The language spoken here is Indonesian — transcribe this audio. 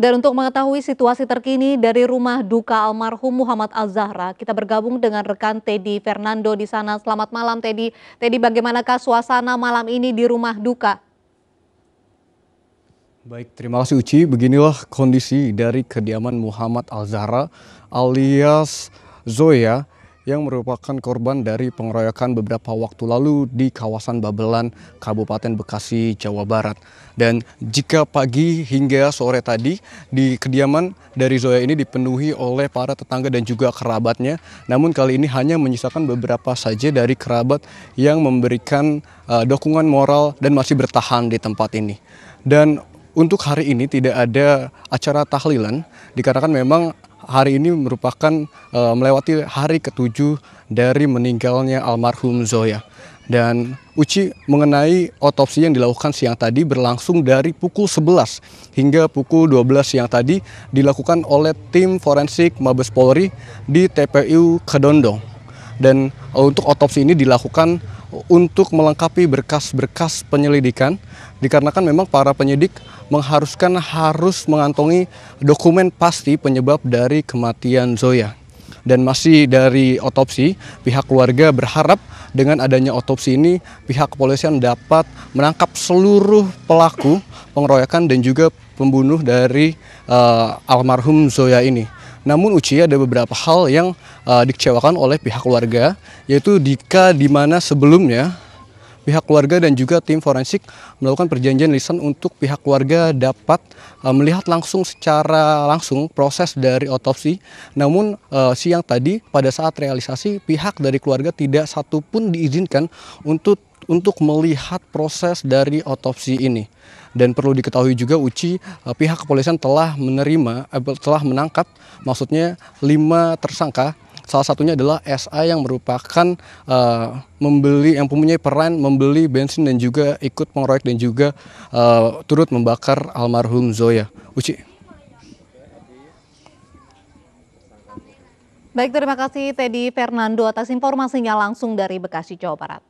Dan untuk mengetahui situasi terkini dari rumah duka almarhum Muhammad Al-Zahra, kita bergabung dengan rekan Teddy Fernando di sana. Selamat malam Teddy. Teddy, bagaimanakah suasana malam ini di rumah duka? Baik, terima kasih Uci. Beginilah kondisi dari kediaman Muhammad Al-Zahra alias Zoya yang merupakan korban dari pengeroyokan beberapa waktu lalu di kawasan Babelan, Kabupaten Bekasi, Jawa Barat. Dan jika pagi hingga sore tadi di kediaman dari Zoya ini dipenuhi oleh para tetangga dan juga kerabatnya, namun kali ini hanya menyisakan beberapa saja dari kerabat yang memberikan uh, dukungan moral dan masih bertahan di tempat ini. Dan untuk hari ini tidak ada acara tahlilan dikarenakan memang hari ini merupakan e, melewati hari ketujuh dari meninggalnya almarhum Zoya. Dan Uci mengenai otopsi yang dilakukan siang tadi berlangsung dari pukul 11 hingga pukul 12 siang tadi dilakukan oleh tim forensik Mabes Polri di TPU Kedondong. Dan Eh, untuk otopsi ini dilakukan untuk melengkapi berkas-berkas penyelidikan dikarenakan memang para penyidik mengharuskan harus mengantongi dokumen pasti penyebab dari kematian Zoya. Dan masih dari otopsi, pihak keluarga berharap dengan adanya otopsi ini pihak kepolisian dapat menangkap seluruh pelaku pengeroyokan dan juga pembunuh dari uh, almarhum Zoya ini. Namun Uci ada beberapa hal yang uh, dikecewakan oleh pihak keluarga, yaitu Dika di mana sebelumnya pihak keluarga dan juga tim forensik melakukan perjanjian lisan untuk pihak keluarga dapat uh, melihat langsung secara langsung proses dari otopsi. Namun uh, siang tadi pada saat realisasi pihak dari keluarga tidak satupun diizinkan untuk untuk melihat proses dari otopsi ini. Dan perlu diketahui juga Uci eh, pihak kepolisian telah menerima telah menangkap maksudnya lima tersangka Salah satunya adalah SA yang merupakan uh, membeli yang mempunyai peran membeli bensin dan juga ikut mengeroyok dan juga uh, turut membakar almarhum Zoya. Uci. Baik, terima kasih Teddy Fernando atas informasinya langsung dari Bekasi, Jawa Barat.